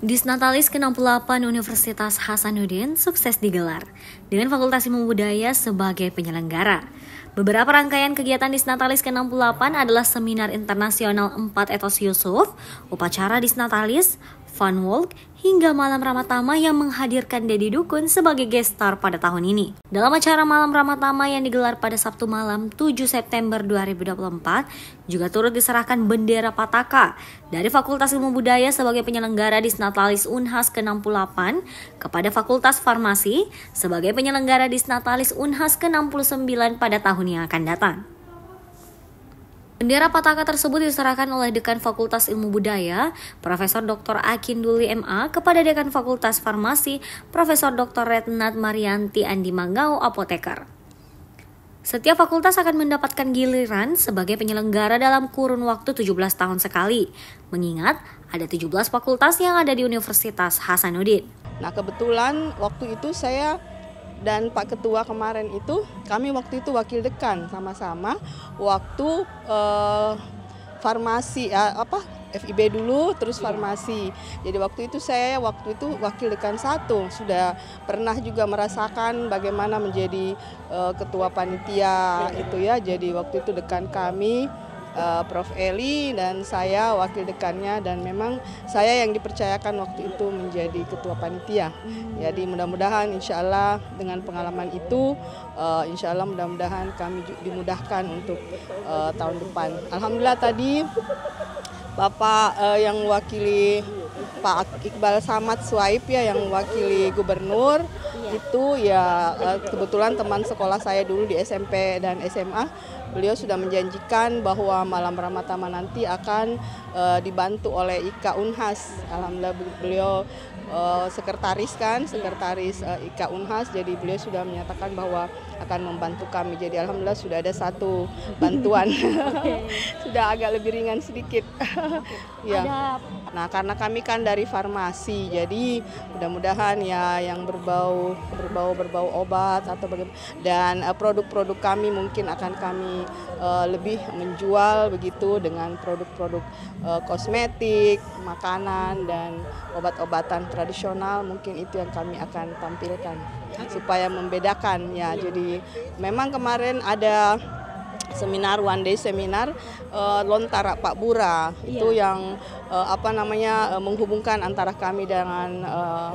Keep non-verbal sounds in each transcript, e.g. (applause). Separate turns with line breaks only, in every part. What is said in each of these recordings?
Disnatalis ke-68 Universitas Hasanuddin sukses digelar dengan Fakultas Ilmu Budaya sebagai penyelenggara. Beberapa rangkaian kegiatan Disnatalis ke-68 adalah seminar internasional 4 etos Yusuf, upacara Disnatalis, fun walk, hingga Malam Ramatama yang menghadirkan Dedi Dukun sebagai guest star pada tahun ini. Dalam acara Malam Ramatama yang digelar pada Sabtu malam 7 September 2024, juga turut diserahkan bendera Pataka dari Fakultas Ilmu Budaya sebagai penyelenggara Disnatalis Unhas ke-68 kepada Fakultas Farmasi sebagai penyelenggara Disnatalis Unhas ke-69 pada tahun yang akan datang. Bendera Pataka tersebut diserahkan oleh Dekan Fakultas Ilmu Budaya, Profesor Dr. Akin Duli MA, kepada Dekan Fakultas Farmasi, Profesor Dr. Retnat Marianti Andi Manggau, apoteker. Setiap fakultas akan mendapatkan giliran sebagai penyelenggara dalam kurun waktu 17 tahun sekali, mengingat ada 17 fakultas yang ada di Universitas Hasanuddin. Nah kebetulan waktu itu saya dan Pak
Ketua kemarin itu kami waktu itu wakil dekan sama-sama waktu uh, farmasi ya, apa FIB dulu terus iya. farmasi. Jadi waktu itu saya waktu itu wakil dekan satu sudah pernah juga merasakan bagaimana menjadi uh, ketua panitia iya. itu ya. Jadi waktu itu dekan kami uh, Prof. Eli dan saya wakil dekannya dan memang saya yang dipercayakan waktu itu menjadi ketua panitia. Jadi mudah-mudahan insya Allah dengan pengalaman itu uh, insya Allah mudah-mudahan kami dimudahkan untuk uh, tahun depan. Alhamdulillah tadi Bapak uh, yang wakili Pak Iqbal Samad Swaib ya yang wakili gubernur itu ya eh, kebetulan teman sekolah saya dulu di SMP dan SMA beliau sudah menjanjikan bahwa malam Ramatama nanti akan uh, dibantu oleh Ika Unhas. Alhamdulillah beliau uh, sekretaris kan, sekretaris uh, Ika Unhas. Jadi beliau sudah menyatakan bahwa akan membantu kami. Jadi alhamdulillah sudah ada satu bantuan. (laughs) (laughs) sudah agak lebih ringan sedikit. (laughs) ya. Nah, karena kami kan dari farmasi, jadi mudah-mudahan ya yang berbau berbau berbau obat atau bagaimana dan eh, produk-produk kami mungkin akan kami uh, lebih menjual begitu dengan produk-produk uh, kosmetik, makanan dan obat-obatan tradisional mungkin itu yang kami akan tampilkan supaya membedakan ya. Jadi memang kemarin ada seminar one day seminar uh, lontara Pak Bura yeah. itu yang uh, apa namanya uh, menghubungkan antara
kami dengan uh,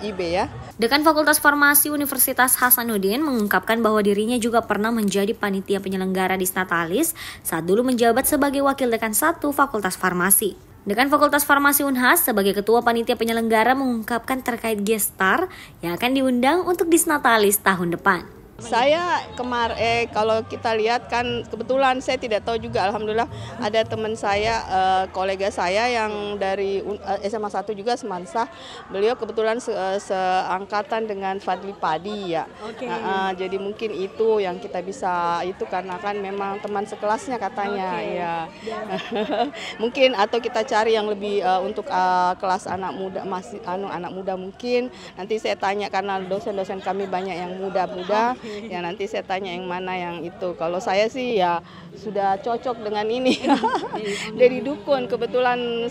FIB ya. Dekan Fakultas Farmasi Universitas Hasanuddin mengungkapkan bahwa dirinya juga pernah menjadi panitia penyelenggara di Natalis saat dulu menjabat sebagai wakil dekan satu Fakultas Farmasi. Dekan Fakultas Farmasi Unhas sebagai ketua panitia penyelenggara mengungkapkan terkait gestar yang akan diundang untuk Disnatalis tahun depan.
Saya kemarin eh kalau kita lihat kan kebetulan saya tidak tahu juga alhamdulillah ada teman saya eh, kolega saya yang dari eh, SMA 1 juga semansa Beliau kebetulan se eh, seangkatan dengan Fadli Padi ya. Okay. Nah, eh, jadi mungkin itu yang kita bisa itu karena kan memang teman sekelasnya katanya okay. ya. Yeah. (laughs) mungkin atau kita cari yang lebih eh, untuk eh, kelas anak muda masih anu anak muda mungkin nanti saya tanya karena dosen-dosen kami banyak yang muda-muda oh, (laughs) ya nanti saya tanya yang mana yang itu kalau saya sih ya sudah cocok dengan ini (laughs) dari dukun kebetulan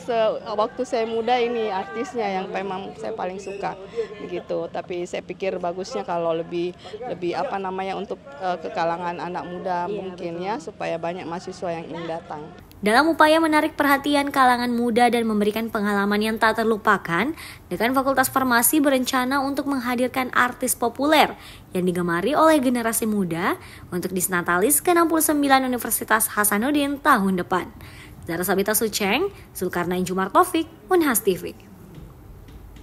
waktu saya muda ini artisnya yang memang saya paling suka begitu tapi saya pikir bagusnya kalau lebih lebih apa namanya untuk uh, ke anak muda iya, mungkin ya supaya banyak mahasiswa yang ingin datang
dalam upaya menarik perhatian kalangan muda dan memberikan pengalaman yang tak terlupakan, dengan Fakultas Farmasi berencana untuk menghadirkan artis populer yang digemari oleh generasi muda untuk disnatalis ke-69 Universitas Hasanuddin tahun depan. Zara Sabita Suceng, Zulkarnain Jumar Taufik, Unhas TV.